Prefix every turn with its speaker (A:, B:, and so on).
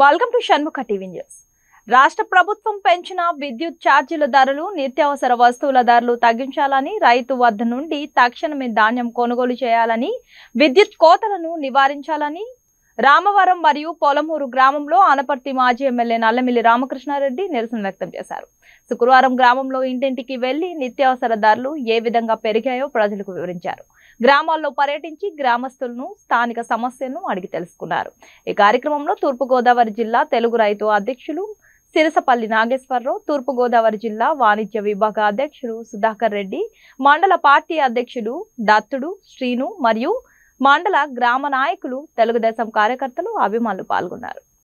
A: welcome to Shanmukha TV news రాష్ట్ర ప్రభుత్వం పెంచిన విద్యుత్ ఛార్జీల ధరలు నిత్యావసర వస్తువుల ధరలు తగ్గించాలని రైతు వద్ద నుండి తక్షణమే ధాన్యం కొనుగోలు చేయాలని విద్యుత్ కోతలను నివారించాలని రామవరం మరియు పొలమూరు గ్రామంలో ఆనపర్తి మాజీ ఎమ్మెల్యే నల్లమిల్లి రామకృష్ణారెడ్డి నిరసన వ్యక్తం చేశారు శుక్రవారం గ్రామంలో ఇంటింటికి వెళ్లి నిత్యావసర ధరలు ఏ విధంగా పెరిగాయో ప్రజలకు వివరించారు గ్రామాల్లో పర్యటించి గ్రామస్తులను స్థానిక సమస్యలను అడిగి తెలుసుకున్నారు ఈ కార్యక్రమంలో తూర్పుగోదావరి జిల్లా తెలుగు రైతు అధ్యక్షులు సిరసపల్లి నాగేశ్వరరావు తూర్పుగోదావరి జిల్లా వాణిజ్య విభాగ అధ్యక్షుడు సుధాకర్ రెడ్డి మండల పార్టీ అధ్యక్షుడు దత్తుడు శ్రీను మరియు మండల గ్రామ నాయకులు తెలుగుదేశం కార్యకర్తలు అభిమానులు పాల్గొన్నారు